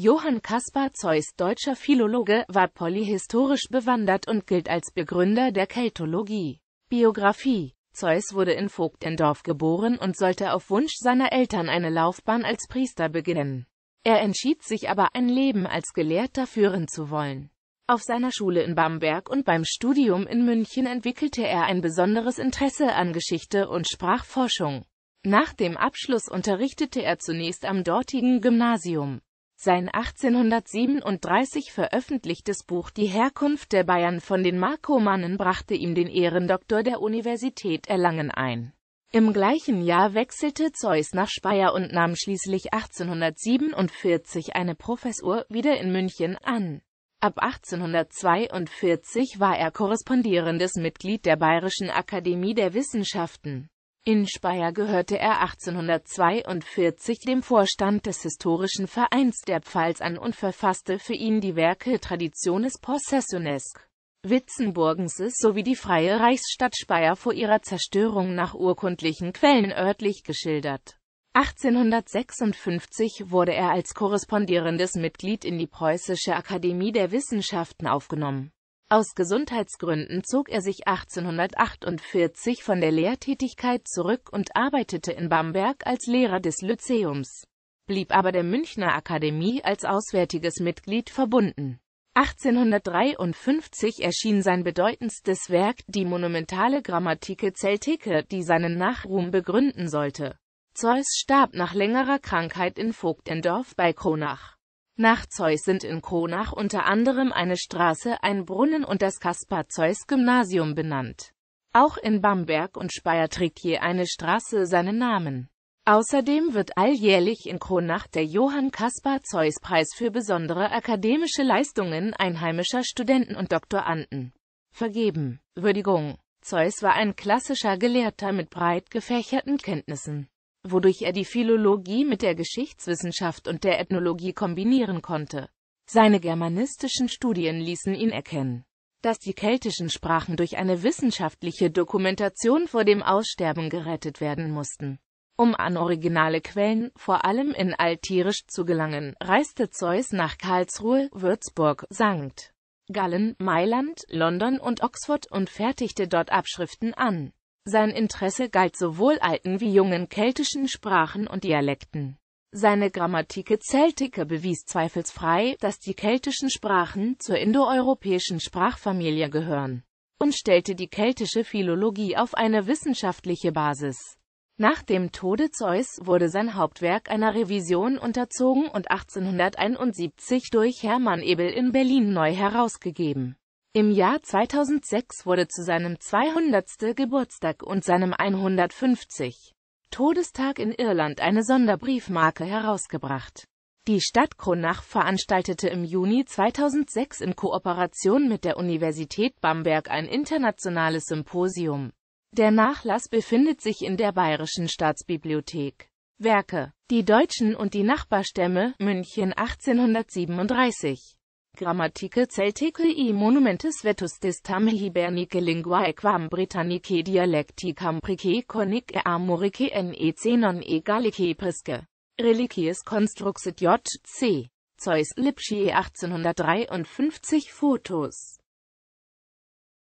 Johann Caspar Zeus, deutscher Philologe, war polyhistorisch bewandert und gilt als Begründer der Keltologie. Biografie Zeus wurde in Vogtendorf geboren und sollte auf Wunsch seiner Eltern eine Laufbahn als Priester beginnen. Er entschied sich aber, ein Leben als Gelehrter führen zu wollen. Auf seiner Schule in Bamberg und beim Studium in München entwickelte er ein besonderes Interesse an Geschichte und Sprachforschung. Nach dem Abschluss unterrichtete er zunächst am dortigen Gymnasium. Sein 1837 veröffentlichtes Buch Die Herkunft der Bayern von den Markomannen brachte ihm den Ehrendoktor der Universität Erlangen ein. Im gleichen Jahr wechselte Zeus nach Speyer und nahm schließlich 1847 eine Professur wieder in München an. Ab 1842 war er korrespondierendes Mitglied der Bayerischen Akademie der Wissenschaften. In Speyer gehörte er 1842 dem Vorstand des Historischen Vereins der Pfalz an und verfasste für ihn die Werke Traditiones Possessionesque Witzenburgenses sowie die Freie Reichsstadt Speyer vor ihrer Zerstörung nach urkundlichen Quellen örtlich geschildert. 1856 wurde er als korrespondierendes Mitglied in die Preußische Akademie der Wissenschaften aufgenommen aus Gesundheitsgründen zog er sich 1848 von der Lehrtätigkeit zurück und arbeitete in Bamberg als Lehrer des Lyzeums, blieb aber der Münchner Akademie als auswärtiges Mitglied verbunden. 1853 erschien sein bedeutendstes Werk, die monumentale Grammatike Celtice, die seinen Nachruhm begründen sollte. Zeus starb nach längerer Krankheit in Vogtendorf bei Kronach. Nach Zeus sind in Kronach unter anderem eine Straße, ein Brunnen und das Kaspar-Zeus-Gymnasium benannt. Auch in Bamberg und Speyer trägt je eine Straße seinen Namen. Außerdem wird alljährlich in Kronach der Johann Kaspar Zeus Preis für besondere akademische Leistungen einheimischer Studenten und Doktoranden vergeben. Würdigung Zeus war ein klassischer Gelehrter mit breit gefächerten Kenntnissen wodurch er die Philologie mit der Geschichtswissenschaft und der Ethnologie kombinieren konnte. Seine germanistischen Studien ließen ihn erkennen, dass die keltischen Sprachen durch eine wissenschaftliche Dokumentation vor dem Aussterben gerettet werden mussten. Um an originale Quellen, vor allem in Altirisch, zu gelangen, reiste Zeus nach Karlsruhe, Würzburg, St. Gallen, Mailand, London und Oxford und fertigte dort Abschriften an. Sein Interesse galt sowohl alten wie jungen keltischen Sprachen und Dialekten. Seine Grammatike Celtica bewies zweifelsfrei, dass die keltischen Sprachen zur indoeuropäischen Sprachfamilie gehören und stellte die keltische Philologie auf eine wissenschaftliche Basis. Nach dem Tode Zeus wurde sein Hauptwerk einer Revision unterzogen und 1871 durch Hermann Ebel in Berlin neu herausgegeben. Im Jahr 2006 wurde zu seinem 200. Geburtstag und seinem 150. Todestag in Irland eine Sonderbriefmarke herausgebracht. Die Stadt Kronach veranstaltete im Juni 2006 in Kooperation mit der Universität Bamberg ein internationales Symposium. Der Nachlass befindet sich in der Bayerischen Staatsbibliothek. Werke Die Deutschen und die Nachbarstämme, München 1837 grammatike celtiche i monumentis vetus distam hibernice linguae quam britannicae dialecticam price conic e amorice nec non egalice prisce. Reliquies construxit J.C. Zeus Lipschi 1853 Fotos